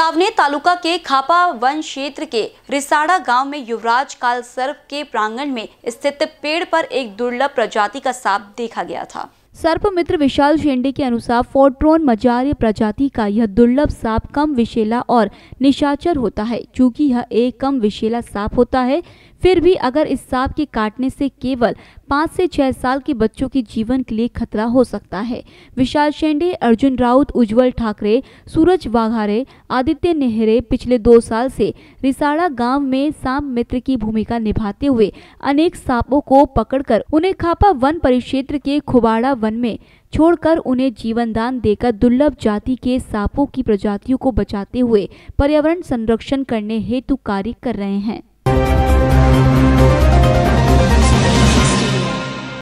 सावने तालुका के खापा वन क्षेत्र के रिसाड़ा गांव में युवराज काल सर्प के प्रांगण में स्थित पेड़ पर एक दुर्लभ प्रजाति का सांप देखा गया था सर्प मित्र विशाल शेंडे के अनुसार फोट्रोन मजार्य प्रजाति का यह दुर्लभ सांप कम विशेला और निशाचर होता है क्योंकि यह एक कम विशेला सांप होता है फिर भी अगर इस सांप के काटने से केवल पाँच से छह साल के बच्चों के जीवन के लिए खतरा हो सकता है विशाल शेंडे अर्जुन राउत उज्जवल ठाकरे सूरज वाघारे आदित्य नेहरे पिछले दो साल से रिसाड़ा गांव में सांप मित्र की भूमिका निभाते हुए अनेक सांपों को पकड़कर उन्हें खापा वन परिक्षेत्र के खुबाड़ा वन में छोड़कर उन्हें जीवन दान देकर दुर्लभ जाति के सांपों की प्रजातियों को बचाते हुए पर्यावरण संरक्षण करने हेतु कार्य कर रहे हैं